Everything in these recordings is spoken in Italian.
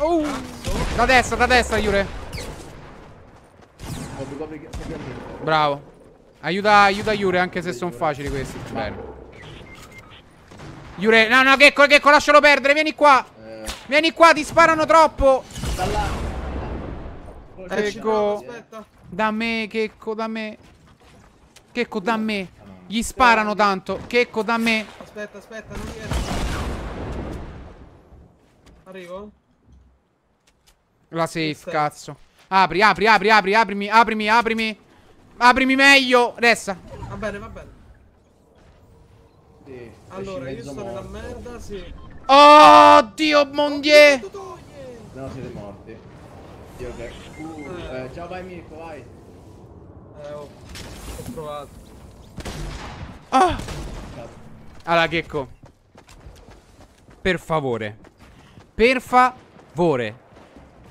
Oh! Da destra, da destra, Yure. Bravo. Aiuta, aiuta Yure, anche se sono facili questi. Bene. Jure, no, no, Gecko, Gecko, lascialo perdere. Vieni qua. Vieni qua, ti sparano troppo. Ecco. Da me, Checco, da me. Checco, da me. Gli sparano tanto. Checco, da me. Aspetta, aspetta, non riesco. Arrivo. La safe, cazzo. Apri, apri, apri, apri, aprimi, aprimi, aprimi. Aprimi meglio. Resta. Va bene, va bene. Sì, allora, io sto morto. nella merda, sì. Oh, Dio, mondie. no, siete morti. Dio, che... Uh, eh. eh, ciao, vai, Mirko, vai. Eh, oh. Ho provato. Ah. Allora, Checco. Per favore. Per favore.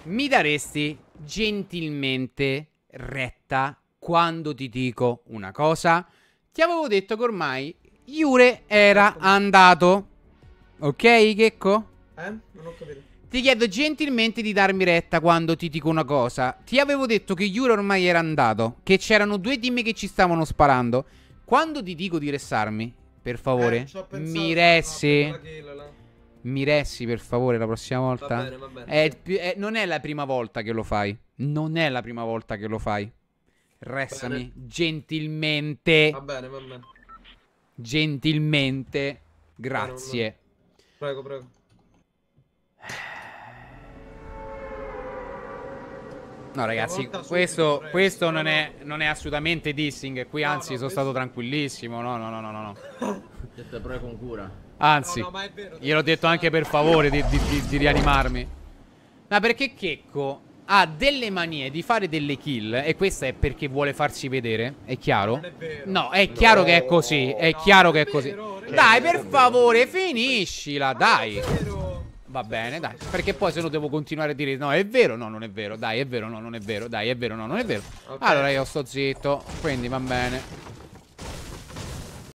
Mi daresti gentilmente retta quando ti dico una cosa? Ti avevo detto che ormai Iure era certo. andato. Ok, Checco? Eh? Non ho capito. Ti chiedo gentilmente di darmi retta quando ti dico una cosa. Ti avevo detto che Yuri ormai era andato, che c'erano due team che ci stavano sparando. Quando ti dico di restarmi, per favore, eh, mi resti. No, mi resti per favore la prossima volta. Va bene, va bene. È, è, eh, non è la prima volta che lo fai. Non è la prima volta che lo fai. Restami bene. gentilmente. Va bene, va bene. Gentilmente. Grazie. Prego, prego. No, ragazzi, questo, questo non, è, non, è, assolutamente dissing. Qui, anzi, no, sono questo... stato tranquillissimo. No, no, no, no, no. Ti prego con cura. Anzi, no, no, vero, gliel'ho detto stare. anche per favore di, di, di, di, rianimarmi. Ma perché Checco ha delle manie di fare delle kill e questa è perché vuole farsi vedere, è chiaro? È no, è chiaro no, che è così, è chiaro è che è così. Vero, dai, per favore, finiscila, dai. Va bene, dai, perché poi se no devo continuare a dire no, è vero, no, non è vero, dai, è vero, no, non è vero, dai, è vero, no, non è vero. Okay. Allora io sto zitto, quindi va bene.